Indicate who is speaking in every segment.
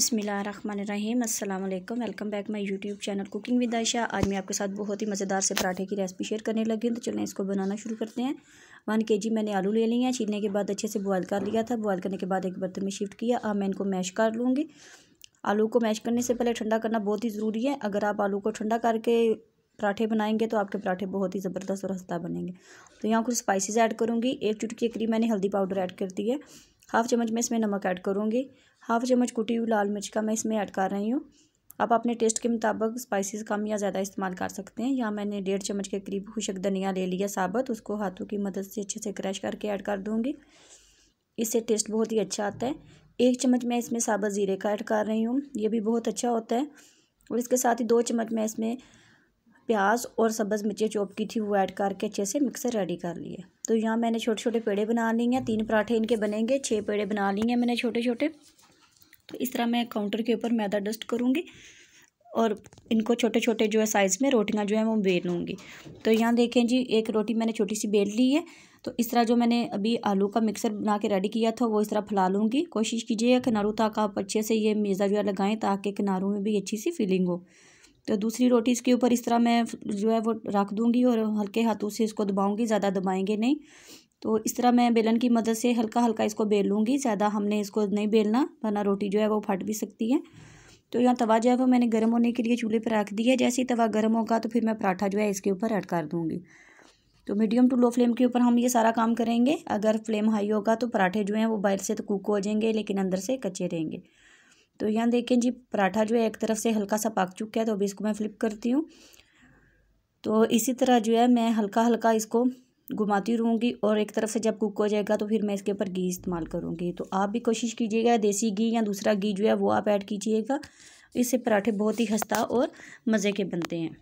Speaker 1: बसमीम अल्लाम welcome back my YouTube channel cooking with Ayesha आज मैं आपके साथ बहुत ही मज़ेदार से पराठे की रेसिपी शेयर करने लगी हूँ तो चलें इसको बनाना शुरू करते हैं वन के जी मैंने आलू ले लिए हैं छीलने के बाद अच्छे से बॉयल कर लिया था बॉयल करने के बाद एक बर्तन में शिफ्ट किया अब मैं इनको मैश कर लूँगी आलू को मैश करने से पहले ठंडा करना बहुत ही ज़रूरी है अगर आप आलू को ठंडा करके पराठे बनाएंगे तो आपके पराठे बहुत ही ज़बरदस्त और हस्ता बनेंगे तो यहाँ कुछ स्पाइसेस ऐड करूँगी एक चुटकी करीब मैंने हल्दी पाउडर ऐड कर दी है हाफ़ चम्मच मैं इसमें नमक ऐड करूँगी हाफ़ चम्मच कुटी हुई लाल मिर्च का मैं इसमें ऐड कर रही हूँ आप अपने टेस्ट के मुताबिक स्पाइसेस कम या ज़्यादा इस्तेमाल कर सकते हैं यहाँ मैंने डेढ़ चम्मच के करीब खुशक धनिया ले लिया साबत उसको हाथों की मदद से अच्छे से क्रश करके ऐड कर दूँगी इससे टेस्ट बहुत ही अच्छा आता है एक चम्मच मैं इसमें साबत ज़ीरे का ऐड कर रही हूँ ये भी बहुत अच्छा होता है और इसके साथ ही दो चम्मच मैं इसमें प्याज और सब्ज़ मिर्ची चॉप की थी वो ऐड करके अच्छे से मिक्सर रेडी कर लिए तो यहाँ मैंने छोटे छोटे पेड़े बना लिए हैं तीन पराठे इनके बनेंगे छः पेड़े बना लिए हैं मैंने छोटे छोटे तो इस तरह मैं काउंटर के ऊपर मैदा डस्ट करूँगी और इनको छोटे छोटे जो है साइज़ में रोटियाँ जो है वो बेल लूँगी तो यहाँ देखें जी एक रोटी मैंने छोटी सी बेल ली है तो इस तरह जो मैंने अभी आलू का मिक्सर बना के रेडी किया था वो इस तरह फैला लूँगी कोशिश कीजिएगा किनारों तक आप अच्छे से ये मेज़ा जो है लगाएं ताकि किनारों में भी अच्छी सी फीलिंग हो तो दूसरी रोटी इसके ऊपर इस तरह मैं जो है वो रख दूँगी और हल्के हाथों से इसको दबाऊँगी ज़्यादा दबाएंगे नहीं तो इस तरह मैं बेलन की मदद से हल्का हल्का इसको बेल लूँगी ज़्यादा हमने इसको नहीं बेलना वरना रोटी जो है वो फट भी सकती है तो यहाँ तवा जो है वो मैंने गर्म होने के लिए चूल्हे पर रख दिया जैसे ही तवा गर्म होगा तो फिर मैं पराठा जो है इसके ऊपर ऐड कर दूँगी तो मीडियम टू लो फ्लेम के ऊपर हम ये सारा काम करेंगे अगर फ्लेम हाई होगा तो पराठे जो हैं वो बाहर से तो कुक हो जाएंगे लेकिन अंदर से कच्चे रहेंगे तो यहाँ देखें जी पराठा जो है एक तरफ से हल्का सा पक चुका है तो अभी इसको मैं फ्लिप करती हूँ तो इसी तरह जो है मैं हल्का हल्का इसको घुमाती रहूँगी और एक तरफ से जब कुक हो जाएगा तो फिर मैं इसके ऊपर घी इस्तेमाल करूँगी तो आप भी कोशिश कीजिएगा देसी घी या दूसरा घी जो है वो आप ऐड कीजिएगा इससे पराठे बहुत ही खस्ता और मज़े के बनते हैं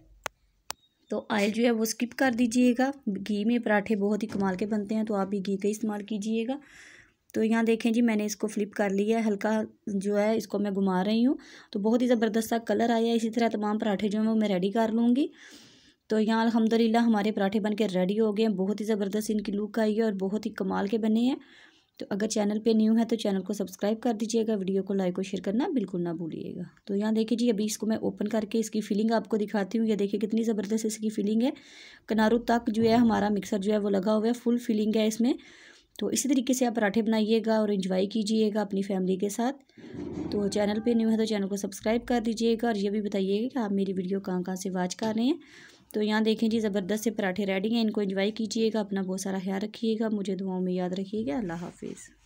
Speaker 1: तो आयल जो है वो स्किप कर दीजिएगा घी में पराठे बहुत ही कमाल के बनते हैं तो आप भी घी का इस्तेमाल कीजिएगा तो यहाँ देखें जी मैंने इसको फ्लिप कर लिया है हल्का जो है इसको मैं घुमा रही हूँ तो बहुत ही ज़बरदस्त सा कलर आया इसी तरह तमाम पराठे जो हैं वो मैं रेडी कर लूँगी तो यहाँ अलहमदिल्ला हमारे पराठे बन के रेडी हो गए हैं बहुत ही ज़बरदस्त इनकी लुक आई है और बहुत ही कमाल के बने हैं तो अगर चैनल पे न्यू है तो चैनल को सब्सक्राइब कर दीजिएगा वीडियो को लाइक और शेयर करना बिल्कुल ना भूलिएगा तो यहाँ देखिए जी अभी इसको मैं ओपन करके इसकी फीलिंग आपको दिखाती हूँ ये देखिए कितनी ज़बरदस्त इसकी फीलिंग है किनारों तक जो है हमारा मिक्सर जो है वो लगा हुआ है फुल फीलिंग है इसमें तो इसी तरीके से आप पराठे बनाइएगा और इन्जॉय कीजिएगा अपनी फैमिली के साथ तो चैनल पे न्यू है तो चैनल को सब्सक्राइब कर दीजिएगा और ये भी बताइएगा कि आप मेरी वीडियो कहाँ कहाँ से वाच कर रहे हैं तो यहाँ देखें जी ज़बरदस्त से पराठे रेडी हैं इनको इन्जॉय कीजिएगा अपना बहुत सारा ख्याल रखिएगा मुझे दुआओं में याद रखिएगा अल्लाह हाफिज़